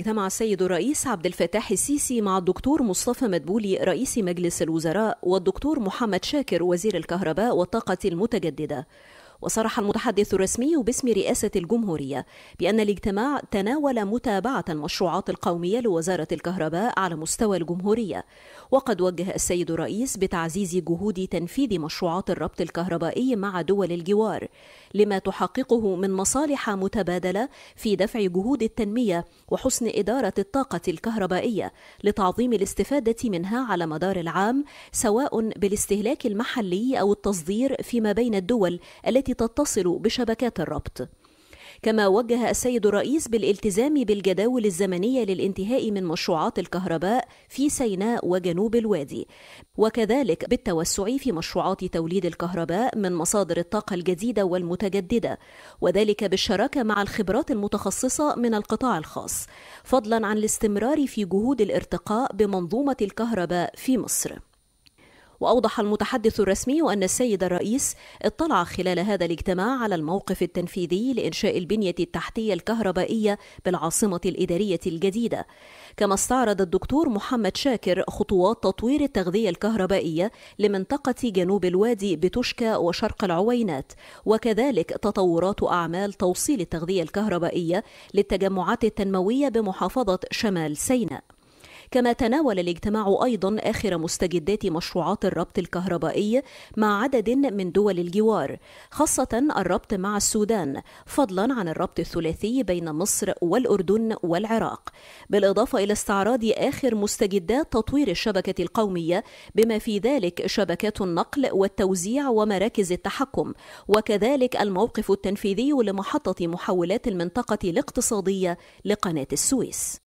اجتمع السيد الرئيس عبد الفتاح السيسي مع الدكتور مصطفى مدبولي رئيس مجلس الوزراء والدكتور محمد شاكر وزير الكهرباء والطاقة المتجددة وصرح المتحدث الرسمي باسم رئاسة الجمهورية بأن الاجتماع تناول متابعة المشروعات القومية لوزارة الكهرباء على مستوى الجمهورية وقد وجه السيد الرئيس بتعزيز جهود تنفيذ مشروعات الربط الكهربائي مع دول الجوار لما تحققه من مصالح متبادلة في دفع جهود التنمية وحسن إدارة الطاقة الكهربائية لتعظيم الاستفادة منها على مدار العام سواء بالاستهلاك المحلي أو التصدير فيما بين الدول التي التي تتصل بشبكات الربط كما وجه السيد الرئيس بالالتزام بالجداول الزمنية للانتهاء من مشروعات الكهرباء في سيناء وجنوب الوادي وكذلك بالتوسع في مشروعات توليد الكهرباء من مصادر الطاقة الجديدة والمتجددة وذلك بالشراكة مع الخبرات المتخصصة من القطاع الخاص فضلا عن الاستمرار في جهود الارتقاء بمنظومة الكهرباء في مصر وأوضح المتحدث الرسمي أن السيد الرئيس اطلع خلال هذا الاجتماع على الموقف التنفيذي لإنشاء البنية التحتية الكهربائية بالعاصمة الإدارية الجديدة كما استعرض الدكتور محمد شاكر خطوات تطوير التغذية الكهربائية لمنطقة جنوب الوادي بتشكى وشرق العوينات وكذلك تطورات أعمال توصيل التغذية الكهربائية للتجمعات التنموية بمحافظة شمال سيناء كما تناول الاجتماع أيضا آخر مستجدات مشروعات الربط الكهربائي مع عدد من دول الجوار خاصة الربط مع السودان فضلا عن الربط الثلاثي بين مصر والأردن والعراق بالإضافة إلى استعراض آخر مستجدات تطوير الشبكة القومية بما في ذلك شبكات النقل والتوزيع ومراكز التحكم وكذلك الموقف التنفيذي لمحطة محولات المنطقة الاقتصادية لقناة السويس